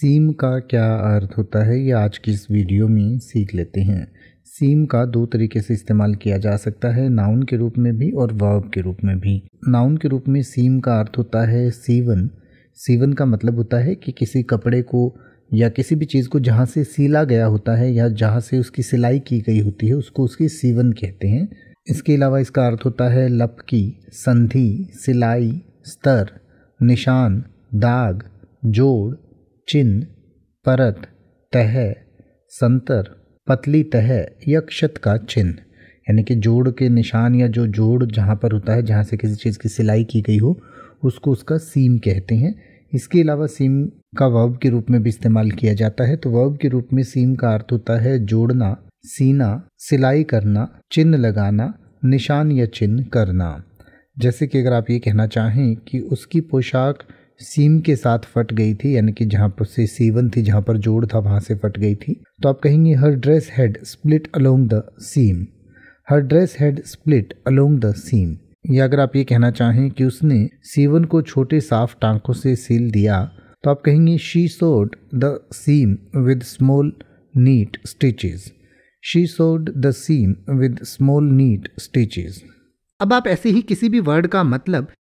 सीम का क्या अर्थ होता है ये आज की इस वीडियो में सीख लेते हैं सीम का दो तरीके से इस्तेमाल किया जा सकता है नाउन के रूप में भी और वर्ब के रूप में भी नाउन के रूप में सीम का अर्थ होता है सीवन सीवन का मतलब होता है कि किसी कपड़े को या किसी भी चीज़ को जहाँ से सीला गया होता है या जहाँ से उसकी सिलाई की गई होती है उसको उसकी सीवन कहते हैं इसके अलावा इसका अर्थ होता है लपकी संधि सिलाई स्तर निशान दाग जोड़ चिन्ह परत तह संतर पतली तह या क्षत का चिन्ह यानी कि जोड़ के निशान या जो जोड़ जहाँ पर होता है जहाँ से किसी चीज़ की सिलाई की गई हो उसको उसका सीम कहते हैं इसके अलावा सीम का वर्ब के रूप में भी इस्तेमाल किया जाता है तो वर्ब के रूप में सीम का अर्थ होता है जोड़ना सीना सिलाई करना चिन्ह लगाना निशान या चिन्ह करना जैसे कि अगर आप ये कहना चाहें कि उसकी पोशाक सीम के साथ फट गई थी यानी कि जहाँ पर से सीवन थी जहाँ पर जोड़ था वहाँ से फट गई थी तो आप कहेंगे her dress had split along the seam her dress had split along the seam या अगर आप ये कहना चाहें कि उसने सीवन को छोटे साफ टांकों से सील दिया तो आप कहेंगे she sewed the seam with small neat stitches she sewed the seam with small neat stitches अब आप ऐसे ही किसी भी वर्ड का मतलब